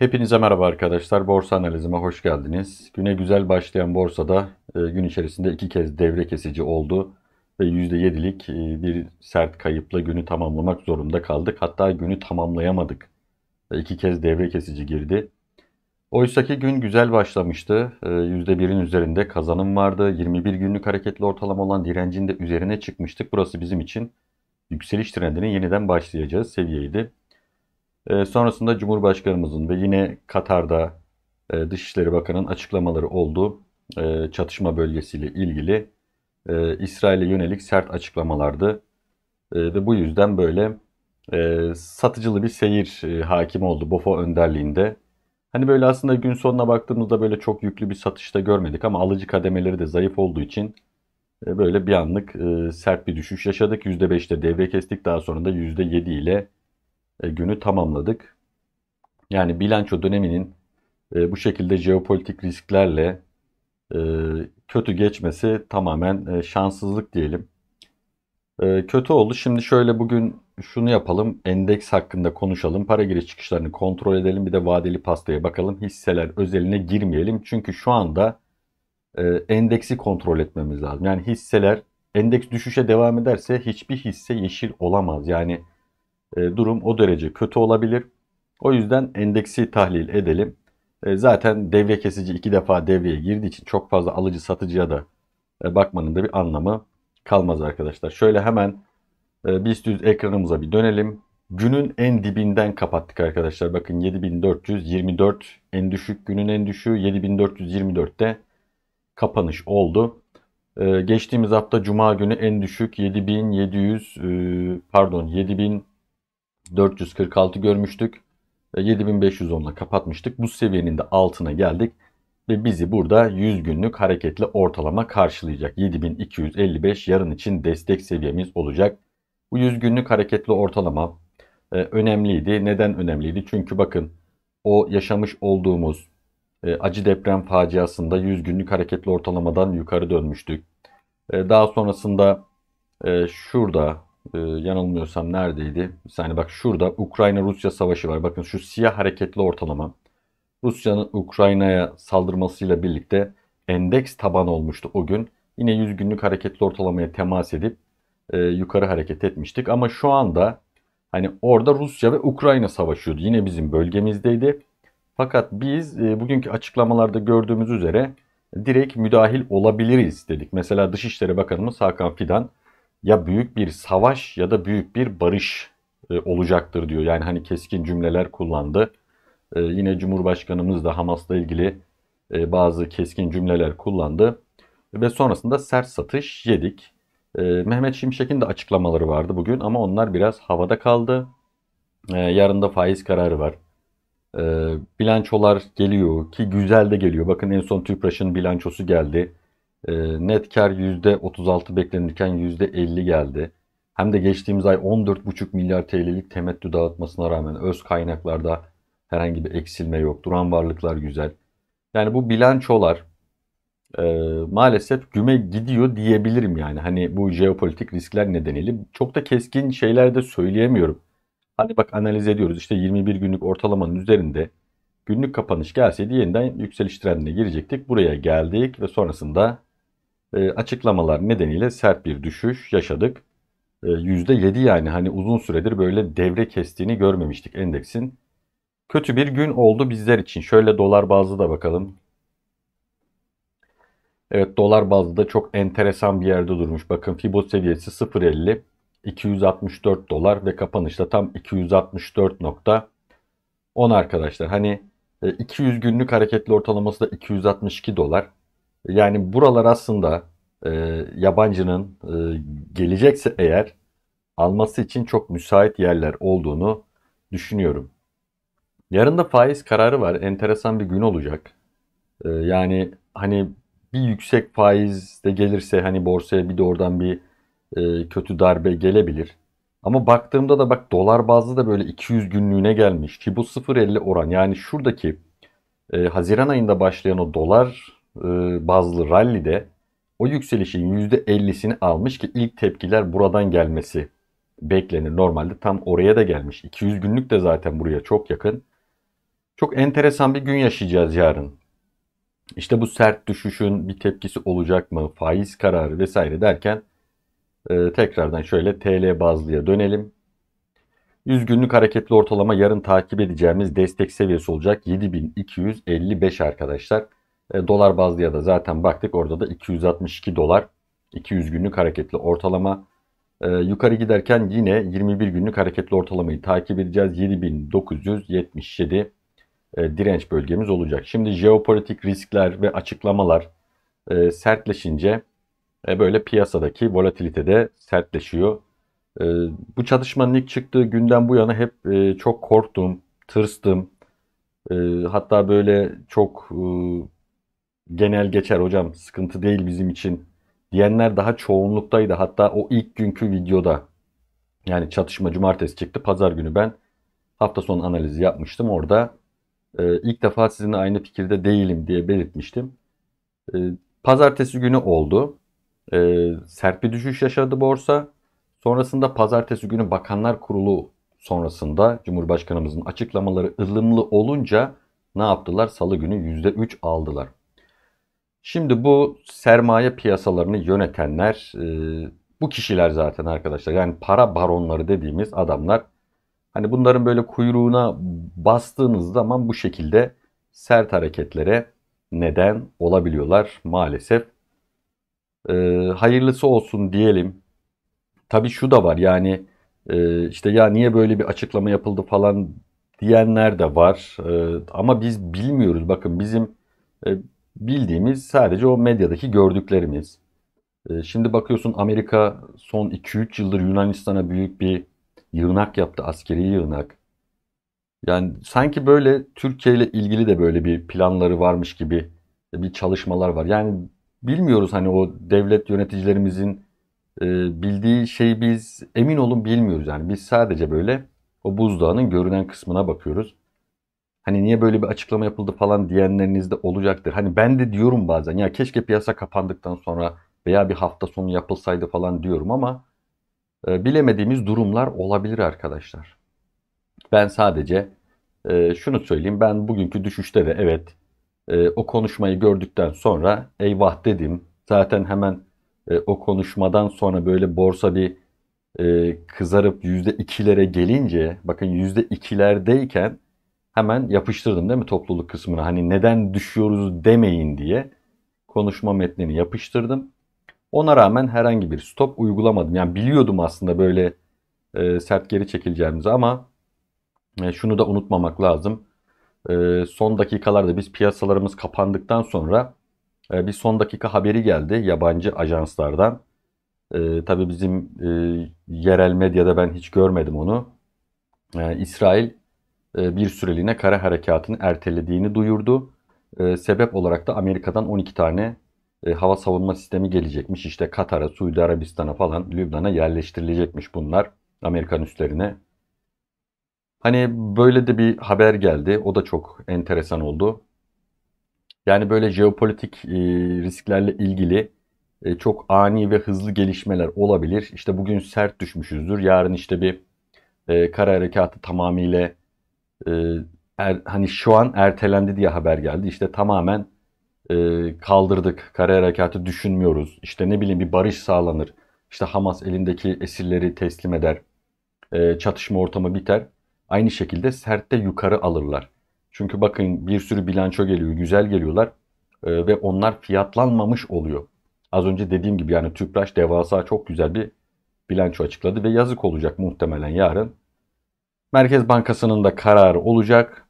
Hepinize merhaba arkadaşlar. Borsa analizime hoş geldiniz. Güne güzel başlayan borsada e, gün içerisinde iki kez devre kesici oldu ve %7'lik e, bir sert kayıpla günü tamamlamak zorunda kaldık. Hatta günü tamamlayamadık. İki kez devre kesici girdi. Oysaki gün güzel başlamıştı. %1'in e, üzerinde kazanım vardı. 21 günlük hareketli ortalama olan direncin de üzerine çıkmıştık. Burası bizim için yükseliş trendinin yeniden başlayacağı seviyeydi. E, sonrasında Cumhurbaşkanımızın ve yine Katar'da e, Dışişleri Bakanı'nın açıklamaları oldu. E, çatışma bölgesiyle ilgili e, İsrail'e yönelik sert açıklamalardı. E, ve bu yüzden böyle e, satıcılı bir seyir e, hakim oldu Bofo önderliğinde. Hani böyle aslında gün sonuna baktığımızda böyle çok yüklü bir satışta görmedik ama alıcı kademeleri de zayıf olduğu için e, böyle bir anlık e, sert bir düşüş yaşadık. %5'te devre kestik daha sonra da %7 ile e, günü tamamladık. Yani bilanço döneminin e, bu şekilde jeopolitik risklerle e, kötü geçmesi tamamen şanssızlık diyelim. Kötü oldu. Şimdi şöyle bugün şunu yapalım. Endeks hakkında konuşalım. Para giriş çıkışlarını kontrol edelim. Bir de vadeli pastaya bakalım. Hisseler özeline girmeyelim. Çünkü şu anda endeksi kontrol etmemiz lazım. Yani hisseler endeks düşüşe devam ederse hiçbir hisse yeşil olamaz. Yani e, durum o derece kötü olabilir. O yüzden endeksi tahlil edelim. E, zaten devre kesici iki defa devreye girdiği için çok fazla alıcı satıcıya da e, bakmanın da bir anlamı kalmaz arkadaşlar. Şöyle hemen BIST ekranımıza bir dönelim. Günün en dibinden kapattık arkadaşlar. Bakın 7424 en düşük günün en düşüğü 7424'te kapanış oldu. geçtiğimiz hafta cuma günü en düşük 7700 pardon 7000 446 görmüştük. 7510'la kapatmıştık. Bu seviyenin de altına geldik. Ve bizi burada 100 günlük hareketli ortalama karşılayacak. 7255 yarın için destek seviyemiz olacak. Bu 100 günlük hareketli ortalama e, önemliydi. Neden önemliydi? Çünkü bakın o yaşamış olduğumuz e, acı deprem faciasında 100 günlük hareketli ortalamadan yukarı dönmüştük. E, daha sonrasında e, şurada e, yanılmıyorsam neredeydi? Bir saniye bak şurada Ukrayna-Rusya savaşı var. Bakın şu siyah hareketli ortalama. Rusya'nın Ukrayna'ya saldırmasıyla birlikte endeks taban olmuştu o gün. Yine 100 günlük hareketli ortalamaya temas edip e, yukarı hareket etmiştik. Ama şu anda hani orada Rusya ve Ukrayna savaşıyordu. Yine bizim bölgemizdeydi. Fakat biz e, bugünkü açıklamalarda gördüğümüz üzere direkt müdahil olabiliriz dedik. Mesela Dışişleri Bakanımız Hakan Fidan ya büyük bir savaş ya da büyük bir barış e, olacaktır diyor. Yani hani keskin cümleler kullandı. E, yine Cumhurbaşkanımız da Hamas'la ilgili e, bazı keskin cümleler kullandı. Ve sonrasında sert satış yedik. E, Mehmet Şimşek'in de açıklamaları vardı bugün ama onlar biraz havada kaldı. E, yarın da faiz kararı var. E, bilançolar geliyor ki güzel de geliyor. Bakın en son TÜPRAŞ'ın bilançosu geldi. E, net kar %36 beklenirken %50 geldi. Hem de geçtiğimiz ay 14,5 milyar TL'lik temettü dağıtmasına rağmen öz kaynaklarda herhangi bir eksilme yok. Duran varlıklar güzel. Yani bu bilançolar e, maalesef güme gidiyor diyebilirim yani. Hani bu jeopolitik riskler nedeniyle çok da keskin şeyler de söyleyemiyorum. Hani bak analiz ediyoruz işte 21 günlük ortalamanın üzerinde günlük kapanış gelseydi yeniden yükseliş trendine girecektik. Buraya geldik ve sonrasında e, açıklamalar nedeniyle sert bir düşüş yaşadık. E, ee, %7 yani hani uzun süredir böyle devre kestiğini görmemiştik endeksin. Kötü bir gün oldu bizler için. Şöyle dolar bazlı da bakalım. Evet dolar bazlı da çok enteresan bir yerde durmuş. Bakın Fibo seviyesi 0.50 264 dolar ve kapanışta tam 264.10 arkadaşlar. Hani 200 e, günlük hareketli ortalaması da 262 dolar. Yani buralar aslında e, yabancının e, gelecekse eğer alması için çok müsait yerler olduğunu düşünüyorum. Yarın da faiz kararı var. Enteresan bir gün olacak. E, yani hani bir yüksek faiz de gelirse hani borsaya bir de oradan bir e, kötü darbe gelebilir. Ama baktığımda da bak dolar bazlı da böyle 200 günlüğüne gelmiş ki bu 0.50 oran yani şuradaki e, Haziran ayında başlayan o dolar e, bazlı rallide o yükselişin %50'sini almış ki ilk tepkiler buradan gelmesi beklenir. Normalde tam oraya da gelmiş. 200 günlük de zaten buraya çok yakın. Çok enteresan bir gün yaşayacağız yarın. İşte bu sert düşüşün bir tepkisi olacak mı? Faiz kararı vesaire derken e, tekrardan şöyle TL bazlıya dönelim. 100 günlük hareketli ortalama yarın takip edeceğimiz destek seviyesi olacak 7255 arkadaşlar. E, dolar bazlı ya da zaten baktık orada da 262 dolar 200 günlük hareketli ortalama. E, yukarı giderken yine 21 günlük hareketli ortalamayı takip edeceğiz. 7977 e, direnç bölgemiz olacak. Şimdi jeopolitik riskler ve açıklamalar e, sertleşince e, böyle piyasadaki volatilite de sertleşiyor. E, bu çatışmanın ilk çıktığı günden bu yana hep e, çok korktum, tırstım. E, hatta böyle çok e, genel geçer hocam sıkıntı değil bizim için diyenler daha çoğunluktaydı. Hatta o ilk günkü videoda yani çatışma cumartesi çıktı. Pazar günü ben hafta sonu analizi yapmıştım. Orada e, ilk defa sizinle aynı fikirde değilim diye belirtmiştim. E, pazartesi günü oldu. E, sert bir düşüş yaşadı borsa. Sonrasında pazartesi günü Bakanlar Kurulu sonrasında Cumhurbaşkanımızın açıklamaları ılımlı olunca ne yaptılar? Salı günü %3 aldılar. Şimdi bu sermaye piyasalarını yönetenler e, bu kişiler zaten arkadaşlar. Yani para baronları dediğimiz adamlar. Hani bunların böyle kuyruğuna bastığınız zaman bu şekilde sert hareketlere neden olabiliyorlar maalesef. E, hayırlısı olsun diyelim. Tabi şu da var yani e, işte ya niye böyle bir açıklama yapıldı falan diyenler de var. E, ama biz bilmiyoruz. Bakın bizim e, bildiğimiz sadece o medyadaki gördüklerimiz. Ee, şimdi bakıyorsun Amerika son 2-3 yıldır Yunanistan'a büyük bir yığınak yaptı, askeri yığınak. Yani sanki böyle Türkiye ile ilgili de böyle bir planları varmış gibi bir çalışmalar var. Yani bilmiyoruz hani o devlet yöneticilerimizin e, bildiği şeyi biz emin olun bilmiyoruz. Yani biz sadece böyle o buzdağının görünen kısmına bakıyoruz. Hani niye böyle bir açıklama yapıldı falan diyenleriniz de olacaktır. Hani ben de diyorum bazen ya keşke piyasa kapandıktan sonra veya bir hafta sonu yapılsaydı falan diyorum ama e, bilemediğimiz durumlar olabilir arkadaşlar. Ben sadece e, şunu söyleyeyim. Ben bugünkü düşüşte de evet e, o konuşmayı gördükten sonra eyvah dedim. Zaten hemen e, o konuşmadan sonra böyle borsa bir e, kızarıp %2'lere gelince bakın %2'lerdeyken hemen yapıştırdım değil mi topluluk kısmına? Hani neden düşüyoruz demeyin diye konuşma metnini yapıştırdım. Ona rağmen herhangi bir stop uygulamadım. Yani biliyordum aslında böyle e, sert geri çekileceğimizi ama e, şunu da unutmamak lazım. E, son dakikalarda biz piyasalarımız kapandıktan sonra e, bir son dakika haberi geldi yabancı ajanslardan. E, tabii bizim e, yerel medyada ben hiç görmedim onu. E, İsrail e, bir süreliğine kara harekatını ertelediğini duyurdu. E, sebep olarak da Amerika'dan 12 tane e, hava savunma sistemi gelecekmiş. İşte Katar'a, Suudi Arabistan'a falan Lübnan'a yerleştirilecekmiş bunlar Amerikan üslerine. Hani böyle de bir haber geldi. O da çok enteresan oldu. Yani böyle jeopolitik risklerle ilgili çok ani ve hızlı gelişmeler olabilir. İşte bugün sert düşmüşüzdür. Yarın işte bir kara harekatı tamamıyla ee, er, hani şu an ertelendi diye haber geldi. İşte tamamen e, kaldırdık, kara harekatı düşünmüyoruz. İşte ne bileyim bir barış sağlanır. İşte Hamas elindeki esirleri teslim eder. E, çatışma ortamı biter. Aynı şekilde sert de yukarı alırlar. Çünkü bakın bir sürü bilanço geliyor, güzel geliyorlar e, ve onlar fiyatlanmamış oluyor. Az önce dediğim gibi yani Tüpraş devasa çok güzel bir bilanço açıkladı ve yazık olacak muhtemelen yarın Merkez Bankası'nın da kararı olacak.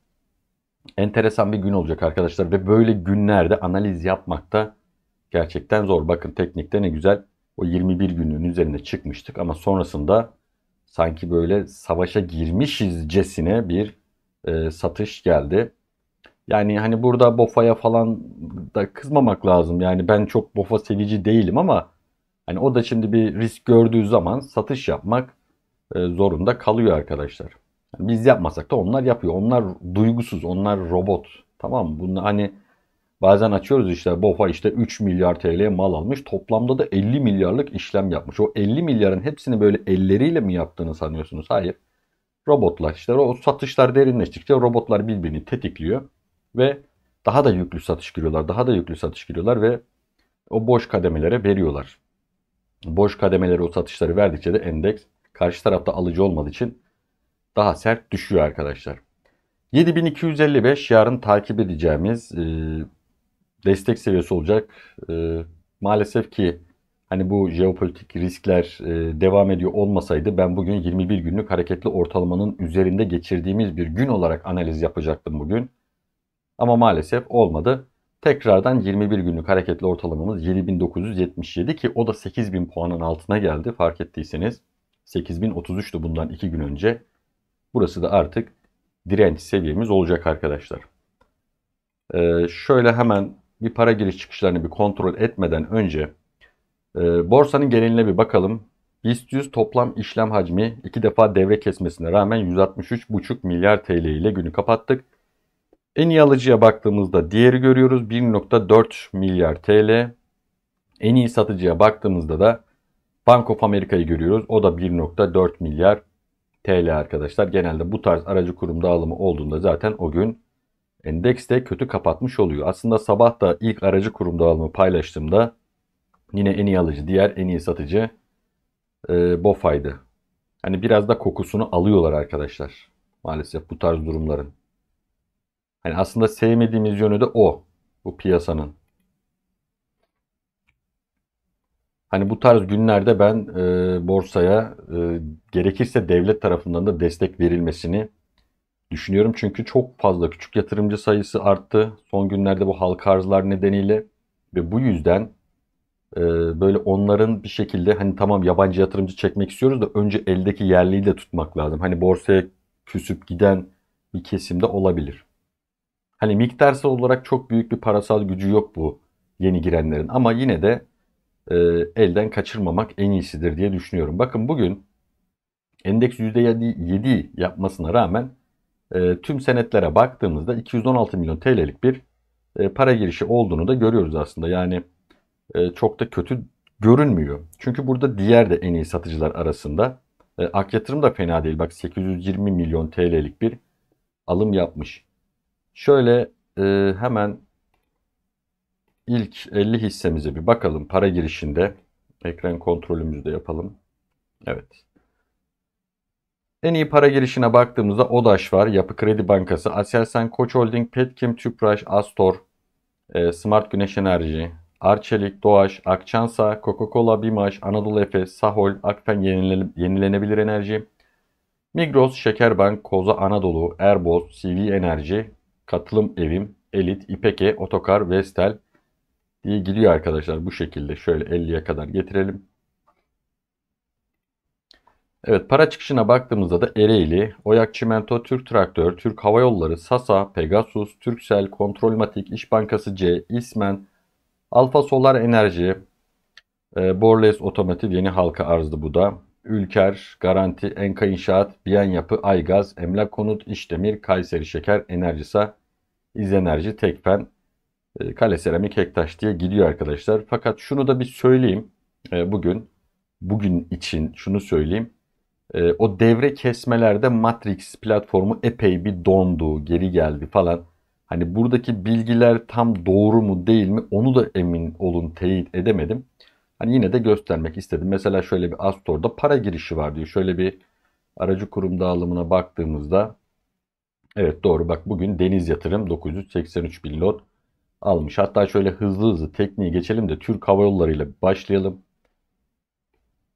Enteresan bir gün olacak arkadaşlar ve böyle günlerde analiz yapmak da gerçekten zor. Bakın teknikte ne güzel o 21 günün üzerine çıkmıştık ama sonrasında sanki böyle savaşa girmişizcesine bir e, satış geldi. Yani hani burada BOFA'ya falan da kızmamak lazım. Yani ben çok BOFA sevici değilim ama hani o da şimdi bir risk gördüğü zaman satış yapmak e, zorunda kalıyor arkadaşlar biz yapmasak da onlar yapıyor. Onlar duygusuz, onlar robot. Tamam mı? Bunu hani bazen açıyoruz işte BOFA işte 3 milyar TL mal almış. Toplamda da 50 milyarlık işlem yapmış. O 50 milyarın hepsini böyle elleriyle mi yaptığını sanıyorsunuz? Hayır. Robotlar işte o satışlar derinleştikçe robotlar birbirini tetikliyor ve daha da yüklü satış giriyorlar. Daha da yüklü satış giriyorlar ve o boş kademelere veriyorlar. Boş kademelere o satışları verdikçe de endeks karşı tarafta alıcı olmadığı için daha sert düşüyor arkadaşlar. 7255 yarın takip edeceğimiz e, destek seviyesi olacak. E, maalesef ki hani bu jeopolitik riskler e, devam ediyor olmasaydı ben bugün 21 günlük hareketli ortalamanın üzerinde geçirdiğimiz bir gün olarak analiz yapacaktım bugün. Ama maalesef olmadı. Tekrardan 21 günlük hareketli ortalamamız 7977 ki o da 8000 puanın altına geldi fark ettiyseniz. 8033'tü bundan 2 gün önce. Burası da artık direnç seviyemiz olacak arkadaşlar. Ee, şöyle hemen bir para giriş çıkışlarını bir kontrol etmeden önce e, borsanın geneline bir bakalım. BIST 100 toplam işlem hacmi iki defa devre kesmesine rağmen 163,5 milyar TL ile günü kapattık. En iyi alıcıya baktığımızda diğeri görüyoruz 1.4 milyar TL. En iyi satıcıya baktığımızda da Bank of America'yı görüyoruz. O da 1.4 milyar TL arkadaşlar. Genelde bu tarz aracı kurum dağılımı olduğunda zaten o gün endekste kötü kapatmış oluyor. Aslında sabah da ilk aracı kurum dağılımı paylaştığımda yine en iyi alıcı, diğer en iyi satıcı e, BOFA'ydı. Hani biraz da kokusunu alıyorlar arkadaşlar. Maalesef bu tarz durumların. Hani aslında sevmediğimiz yönü de o bu piyasanın. Hani bu tarz günlerde ben e, borsaya e, gerekirse devlet tarafından da destek verilmesini düşünüyorum. Çünkü çok fazla küçük yatırımcı sayısı arttı son günlerde bu halka arzlar nedeniyle ve bu yüzden e, böyle onların bir şekilde hani tamam yabancı yatırımcı çekmek istiyoruz da önce eldeki yerliyi de tutmak lazım. Hani borsaya küsüp giden bir kesimde olabilir. Hani miktarsal olarak çok büyük bir parasal gücü yok bu yeni girenlerin ama yine de e, elden kaçırmamak en iyisidir diye düşünüyorum. Bakın bugün endeks %7 yapmasına rağmen e, tüm senetlere baktığımızda 216 milyon TL'lik bir e, para girişi olduğunu da görüyoruz aslında. Yani e, çok da kötü görünmüyor. Çünkü burada diğer de en iyi satıcılar arasında. E, Ak Yatırım da fena değil. Bak 820 milyon TL'lik bir alım yapmış. Şöyle e, hemen İlk 50 hissemize bir bakalım para girişinde. Ekran kontrolümüzü de yapalım. Evet. En iyi para girişine baktığımızda ODAŞ var, Yapı Kredi Bankası, Aselsan, Koç Holding, Petkim, Tüpraş, Astor, e, Smart Güneş Enerji, Arçelik, Doğaş, Akçansa, Coca-Cola, Bimaş, Anadolu Efes, Sahol, Akfen Yenilenebilir Enerji, Migros, Şekerbank, Koza Anadolu, Erboz, CV Enerji, Katılım Evim, Elit, İpeke, Otokar, Vestel, diye gidiyor arkadaşlar. Bu şekilde şöyle 50'ye kadar getirelim. Evet para çıkışına baktığımızda da Ereğli, Oyak Çimento, Türk Traktör, Türk Hava Yolları, Sasa, Pegasus, Türksel, Kontrolmatik, İş Bankası C, İsmen, Alfa Solar Enerji, e, Borles Otomotiv yeni halka arzdı bu da. Ülker, Garanti, Enka İnşaat, Biyan Yapı, Aygaz, Emlak Konut, İşdemir, Kayseri Şeker, Enerjisa, İz Enerji, Tekfen, e, kale seramik hektaş diye gidiyor arkadaşlar. Fakat şunu da bir söyleyeyim e, bugün. Bugün için şunu söyleyeyim. E, o devre kesmelerde Matrix platformu epey bir dondu, geri geldi falan. Hani buradaki bilgiler tam doğru mu değil mi onu da emin olun teyit edemedim. Hani yine de göstermek istedim. Mesela şöyle bir Astor'da para girişi var diyor. Şöyle bir aracı kurum dağılımına baktığımızda evet doğru bak bugün Deniz Yatırım 983 bin lot almış. Hatta şöyle hızlı hızlı tekniği geçelim de Türk Hava Yolları ile başlayalım.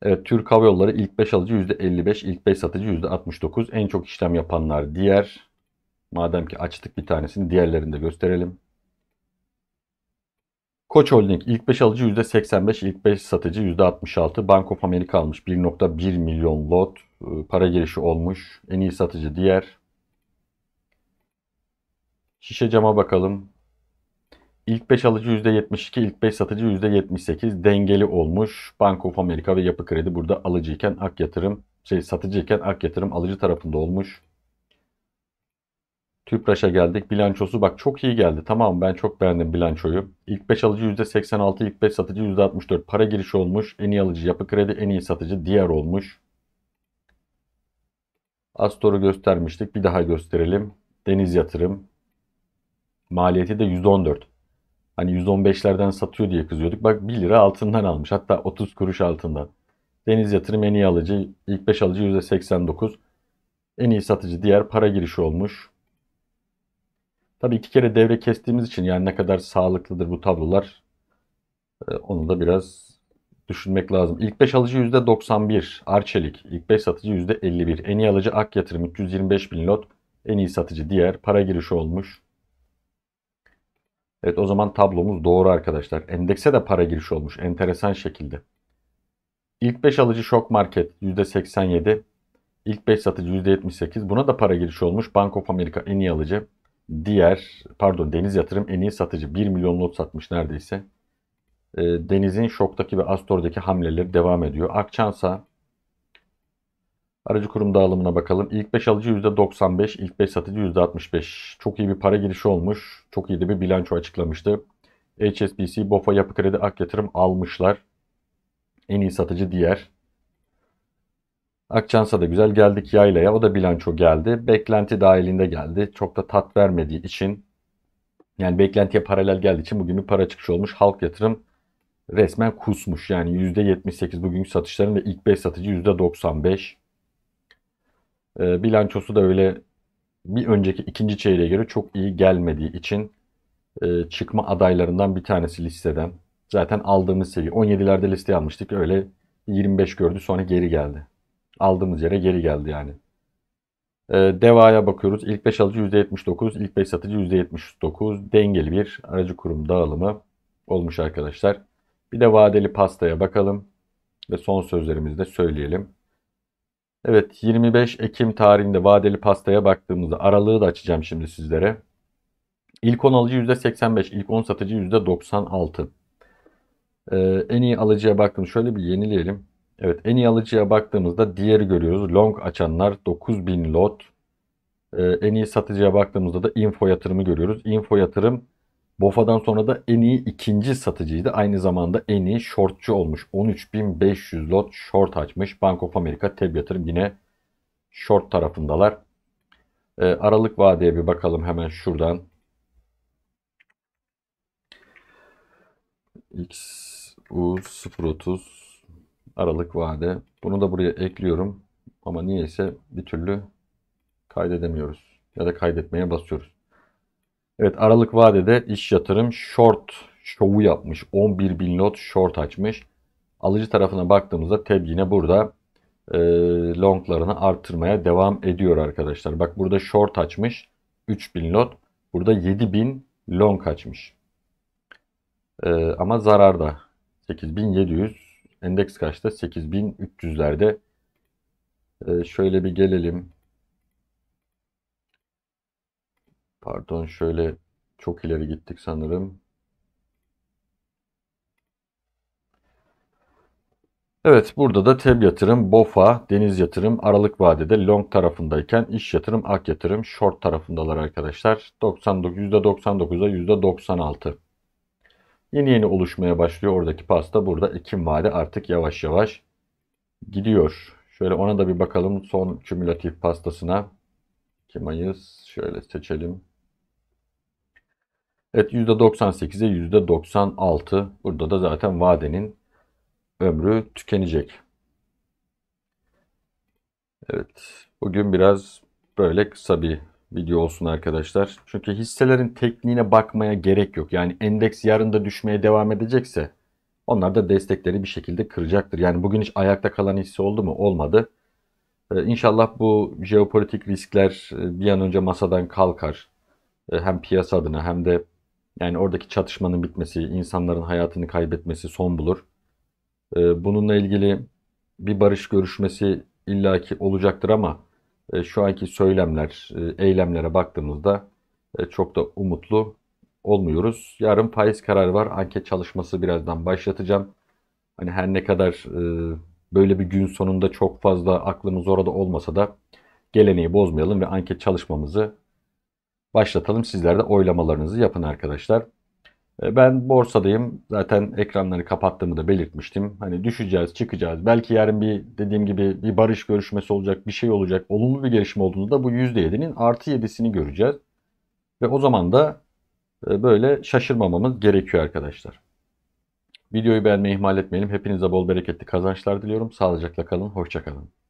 Evet Türk Hava Yolları ilk 5 alıcı %55, ilk 5 satıcı %69. En çok işlem yapanlar diğer. Madem ki açtık bir tanesini diğerlerini de gösterelim. Koç Holding ilk 5 alıcı %85, ilk 5 satıcı %66. Bank of America almış 1.1 milyon lot. E, para girişi olmuş. En iyi satıcı diğer. Şişe cama bakalım. İlk 5 alıcı %72, ilk 5 satıcı %78 dengeli olmuş. Bank of America ve Yapı Kredi burada alıcıyken Ak Yatırım, şey satıcıyken Ak Yatırım alıcı tarafında olmuş. Tüpraş'a geldik. Bilançosu bak çok iyi geldi. Tamam ben çok beğendim bilançoyu. İlk 5 alıcı %86, ilk 5 satıcı %64. Para girişi olmuş. En iyi alıcı yapı kredi, en iyi satıcı diğer olmuş. Astor'u göstermiştik. Bir daha gösterelim. Deniz yatırım. Maliyeti de 114. Hani 115'lerden satıyor diye kızıyorduk. Bak 1 lira altından almış. Hatta 30 kuruş altından. Deniz Yatırım en iyi alıcı. ilk 5 alıcı %89. En iyi satıcı diğer para girişi olmuş. Tabii iki kere devre kestiğimiz için yani ne kadar sağlıklıdır bu tablolar e, onu da biraz düşünmek lazım. İlk 5 alıcı %91 Arçelik, İlk 5 satıcı %51. En iyi alıcı Ak Yatırım 325 bin lot, en iyi satıcı diğer para girişi olmuş. Evet o zaman tablomuz doğru arkadaşlar. Endekse de para girişi olmuş enteresan şekilde. İlk 5 alıcı şok market %87. İlk 5 satıcı %78. Buna da para girişi olmuş. Bank of America en iyi alıcı. Diğer pardon Deniz Yatırım en iyi satıcı. 1 milyon lot satmış neredeyse. Ee, Deniz'in şoktaki ve Astor'daki hamleleri devam ediyor. Akçansa Aracı kurum dağılımına bakalım. İlk 5 alıcı %95, ilk 5 satıcı %65. Çok iyi bir para girişi olmuş. Çok iyi de bir bilanço açıklamıştı. HSBC, BOFA, Yapı Kredi, Ak Yatırım almışlar. En iyi satıcı diğer. Akçansa da güzel geldik yaylaya. O da bilanço geldi. Beklenti dahilinde geldi. Çok da tat vermediği için yani beklentiye paralel geldiği için bugün bir para çıkışı olmuş. Halk yatırım resmen kusmuş. Yani %78 bugünkü satışların ve ilk 5 satıcı %95. E, bilançosu da öyle bir önceki ikinci çeyreğe göre çok iyi gelmediği için e, çıkma adaylarından bir tanesi listeden. Zaten aldığımız seviye 17'lerde liste almıştık. Öyle 25 gördü sonra geri geldi. Aldığımız yere geri geldi yani. E, Deva'ya bakıyoruz. İlk 5 alıcı %79, ilk 5 satıcı %79. Dengeli bir aracı kurum dağılımı olmuş arkadaşlar. Bir de vadeli pastaya bakalım ve son sözlerimizi de söyleyelim. Evet 25 Ekim tarihinde vadeli pastaya baktığımızda aralığı da açacağım şimdi sizlere. İlk 10 alıcı %85, ilk 10 satıcı %96. Ee, en iyi alıcıya baktığımız Şöyle bir yenileyelim. Evet en iyi alıcıya baktığımızda diğeri görüyoruz. Long açanlar 9000 lot. Ee, en iyi satıcıya baktığımızda da info yatırımı görüyoruz. Info yatırım BOFA'dan sonra da en iyi ikinci satıcıydı. Aynı zamanda en iyi shortçu olmuş. 13.500 lot short açmış. Bank of America, Teb Yatırım yine short tarafındalar. E, aralık vadeye bir bakalım hemen şuradan. XU030 aralık vade. Bunu da buraya ekliyorum. Ama niyeyse bir türlü kaydedemiyoruz. Ya da kaydetmeye basıyoruz. Evet aralık vadede iş yatırım short şovu yapmış. 11 bin lot short açmış. Alıcı tarafına baktığımızda TEB yine burada e, longlarını arttırmaya devam ediyor arkadaşlar. Bak burada short açmış 3 bin lot. Burada 7 bin long açmış. E, ama zararda 8700 endeks kaçta 8300'lerde. E, şöyle bir gelelim. Pardon şöyle çok ileri gittik sanırım. Evet burada da TEB yatırım, BOFA, deniz yatırım aralık vadede long tarafındayken iş yatırım, ak yatırım short tarafındalar arkadaşlar. 99, %99'a %96. Yeni yeni oluşmaya başlıyor oradaki pasta. Burada Ekim vade artık yavaş yavaş gidiyor. Şöyle ona da bir bakalım son kümülatif pastasına. 2 Mayıs şöyle seçelim. Evet %98'e %96. Burada da zaten vadenin ömrü tükenecek. Evet. Bugün biraz böyle kısa bir video olsun arkadaşlar. Çünkü hisselerin tekniğine bakmaya gerek yok. Yani endeks yarın da düşmeye devam edecekse onlar da destekleri bir şekilde kıracaktır. Yani bugün hiç ayakta kalan hisse oldu mu? Olmadı. Ee, inşallah bu jeopolitik riskler e, bir an önce masadan kalkar. Ee, hem piyasa adına hem de yani oradaki çatışmanın bitmesi, insanların hayatını kaybetmesi son bulur. Ee, bununla ilgili bir barış görüşmesi illaki olacaktır ama e, şu anki söylemler, e, eylemlere baktığımızda e, çok da umutlu olmuyoruz. Yarın faiz kararı var. Anket çalışması birazdan başlatacağım. Hani her ne kadar böyle bir gün sonunda çok fazla aklımız orada olmasa da geleneği bozmayalım ve anket çalışmamızı başlatalım. Sizler de oylamalarınızı yapın arkadaşlar. E, ben borsadayım. Zaten ekranları kapattığımı da belirtmiştim. Hani düşeceğiz, çıkacağız. Belki yarın bir dediğim gibi bir barış görüşmesi olacak, bir şey olacak. Olumlu bir gelişme olduğunda bu %7'nin artı 7'sini göreceğiz. Ve o zaman da e, böyle şaşırmamamız gerekiyor arkadaşlar. Videoyu beğenmeyi ihmal etmeyelim. Hepinize bol bereketli kazançlar diliyorum. Sağlıcakla kalın, hoşçakalın.